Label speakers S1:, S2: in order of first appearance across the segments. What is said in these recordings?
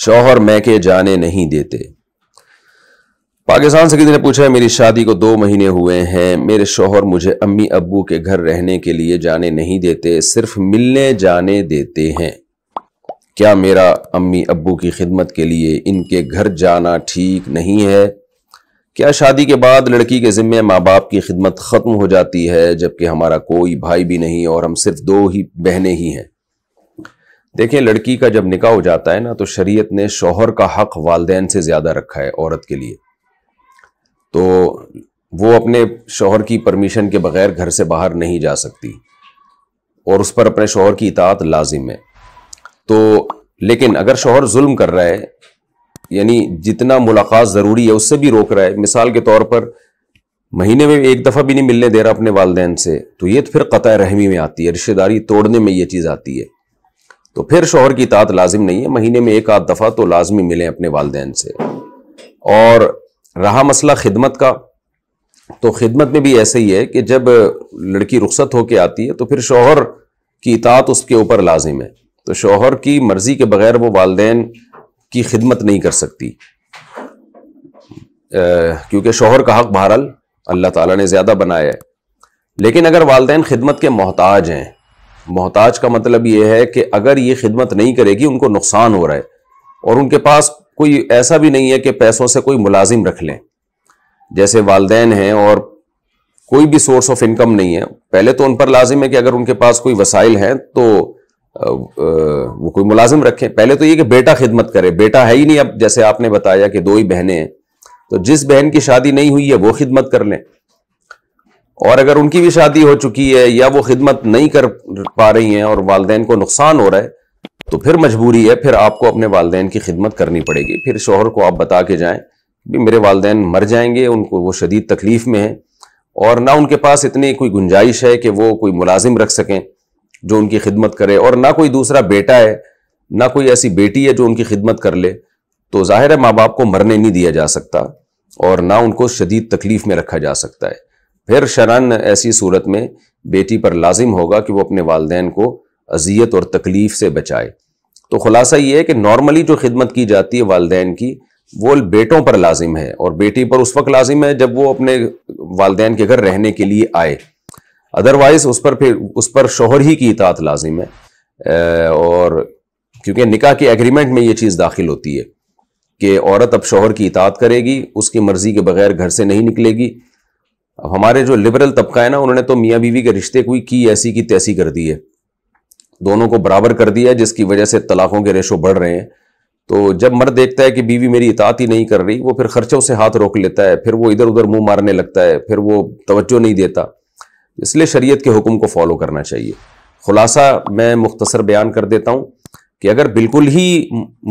S1: शौहर के जाने नहीं देते पाकिस्तान से किसी ने पूछा है मेरी शादी को दो महीने हुए हैं मेरे शोहर मुझे अम्मी अबू के घर रहने के लिए जाने नहीं देते सिर्फ मिलने जाने देते हैं क्या मेरा अम्मी अबू की खिदमत के लिए इनके घर जाना ठीक नहीं है क्या शादी के बाद लड़की के ज़िम्मे माँ बाप की खिदमत ख़त्म हो जाती है जबकि हमारा कोई भाई भी नहीं और हम सिर्फ दो ही बहनें ही हैं देखें लड़की का जब निकाह हो जाता है ना तो शरीयत ने शोहर का हक वालदेन से ज़्यादा रखा है औरत के लिए तो वो अपने शोहर की परमिशन के बगैर घर से बाहर नहीं जा सकती और उस पर अपने शोहर की इतात लाजिम है तो लेकिन अगर शोहर जुल्म कर रहा है यानी जितना मुलाकात ज़रूरी है उससे भी रोक रहा है मिसाल के तौर पर महीने में एक दफ़ा भी नहीं मिलने दे रहा अपने वालदेन से तो ये तो फिर क़तः रहमी में आती है रिश्तेदारी तोड़ने में ये चीज़ आती है तो फिर शोहर की तात लाजिम नहीं है महीने में एक आध दफ़ा तो लाजमी मिले अपने वालदेन से और रहा मसला खिदमत का तो खिदमत में भी ऐसे ही है कि जब लड़की रुख्सत होके आती है तो फिर शोहर की इतात उसके ऊपर लाजिम है तो शोहर की मर्जी के बगैर वो वालदेन की खिदमत नहीं कर सकती क्योंकि शोहर का हक बहरल अल्लाह ताला ने ज़्यादा बनाया है लेकिन अगर वालदे खिदमत के मोहताज हैं मोहताज का मतलब ये है कि अगर ये खिदमत नहीं करेगी उनको नुकसान हो रहा है और उनके पास कोई ऐसा भी नहीं है कि पैसों से कोई मुलाजिम रख लें जैसे वालदेन हैं और कोई भी सोर्स ऑफ इनकम नहीं है पहले तो उन पर लाजिम है कि अगर उनके पास कोई वसाइल हैं तो वो कोई मुलाजिम रखें पहले तो ये कि बेटा खिदमत करे बेटा है ही नहीं अब जैसे आपने बताया कि दो ही बहनें हैं तो जिस बहन की शादी नहीं हुई है वो खिदमत कर लें और अगर उनकी भी शादी हो चुकी है या वो खिदमत नहीं कर पा रही हैं और वालदेन को नुकसान हो रहा है तो फिर मजबूरी है फिर आपको अपने वालदे की खिदमत करनी पड़ेगी फिर शोहर को आप बता के जाएं भी मेरे वालदेन मर जाएंगे उनको वो शदीद तकलीफ में है और ना उनके पास इतनी कोई गुंजाइश है कि वो कोई मुलाजिम रख सकें जो उनकी खिदमत करे और ना कोई दूसरा बेटा है ना कोई ऐसी बेटी है जो उनकी खिदमत कर ले तो जाहिर है माँ बाप को मरने नहीं दिया जा सकता और ना उनको शदीद तकलीफ में रखा जा सकता है फिर शरण ऐसी सूरत में बेटी पर लाजिम होगा कि वो अपने वालदेन को अजियत और तकलीफ से बचाए तो खुलासा ये है कि नॉर्मली जो खिदमत की जाती है वालदेन की वो बेटों पर लाजिम है और बेटी पर उस वक्त लाजिम है जब वो अपने वालदेन के घर रहने के लिए आए अदरवाइज उस पर फिर उस पर शोहर ही की इतात लाजिम है और क्योंकि निकाह के एग्रीमेंट में ये चीज़ दाखिल होती है कि औरत अब शोहर की इतात करेगी उसकी मर्ज़ी के बगैर घर से नहीं निकलेगी अब हमारे जो लिबरल तबका है ना उन्होंने तो मियाँ बीवी के रिश्ते कोई की ऐसी की तैसी कर दी है दोनों को बराबर कर दिया जिसकी वजह से तलाकों के रेशो बढ़ रहे हैं तो जब मर्द देखता है कि बीवी मेरी इतात ही नहीं कर रही वो फिर खर्चों से हाथ रोक लेता है फिर वो इधर उधर मुंह मारने लगता है फिर वो तवज्जो नहीं देता इसलिए शरीयत के हुक्म को फॉलो करना चाहिए खुलासा मैं मुख्तसर बयान कर देता हूँ कि अगर बिल्कुल ही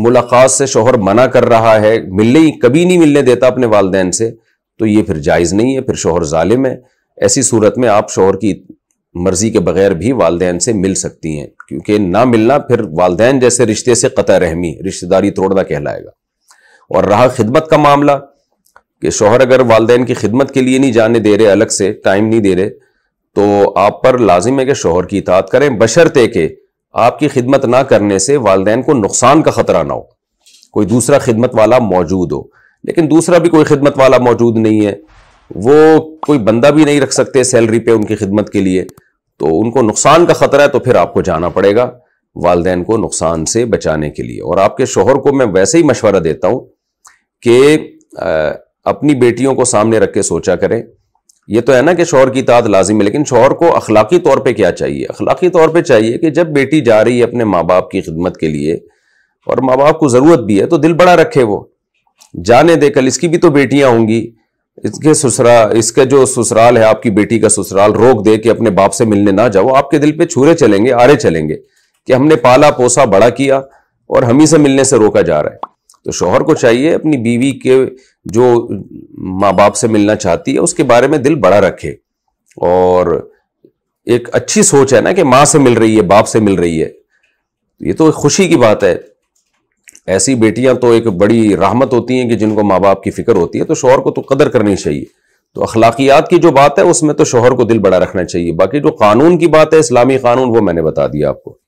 S1: मुलाकात से शोहर मना कर रहा है मिलने ही कभी नहीं मिलने देता अपने वालदेन से तो ये फिर जायज़ नहीं है फिर शोहर ालिम है ऐसी सूरत में आप शोहर की मर्ज़ी के बगैर भी वालदेन से मिल सकती हैं क्योंकि ना मिलना फिर वालदेन जैसे रिश्ते से कतः रहमी रिश्तेदारी तोड़ना कहलाएगा और रहा खिदमत का मामला कि शोहर अगर वालदेन की खिदमत के लिए नहीं जाने दे रहे अलग से टाइम नहीं दे रहे तो आप पर लाजिम है कि शोहर की इतात करें बशर्ते के आपकी खिदमत ना करने से वालदेन को नुकसान का ख़तरा ना हो कोई दूसरा खिदमत वाला मौजूद हो लेकिन दूसरा भी कोई खिदमत वाला मौजूद नहीं है वो कोई बंदा भी नहीं रख सकते सैलरी पे उनकी खिदमत के लिए तो उनको नुकसान का ख़तरा है तो फिर आपको जाना पड़ेगा वालदेन को नुकसान से बचाने के लिए और आपके शोहर को मैं वैसे ही मशवरा देता हूँ कि अपनी बेटियों को सामने रख के सोचा करें ये तो है ना कि शोहर की तात लाजिम है लेकिन शोहर को अखलाकी तौर पे क्या चाहिए अखलाकी तौर पे चाहिए कि जब बेटी जा रही है अपने माँ बाप की खिदमत के लिए और माँ बाप को ज़रूरत भी है तो दिल बड़ा रखे वो जाने दे कल इसकी भी तो बेटियां होंगी इसके ससुरा इसका जो ससुराल है आपकी बेटी का ससुराल रोक दे कि अपने बाप से मिलने ना जाओ आपके दिल पे छूरे चलेंगे आरे चलेंगे कि हमने पाला पोसा बड़ा किया और हम ही से मिलने से रोका जा रहा है तो शोहर को चाहिए अपनी बीवी के जो माँ बाप से मिलना चाहती है उसके बारे में दिल बड़ा रखे और एक अच्छी सोच है ना कि माँ से मिल रही है बाप से मिल रही है ये तो खुशी की बात है ऐसी बेटियां तो एक बड़ी राहमत होती हैं कि जिनको माँ बाप की फिक्र होती है तो शोहर को तो कदर करनी चाहिए तो अखलाकियात की जो बात है उसमें तो शोहर को दिल बड़ा रखना चाहिए बाकी जो कानून की बात है इस्लामी कानून वो मैंने बता दिया आपको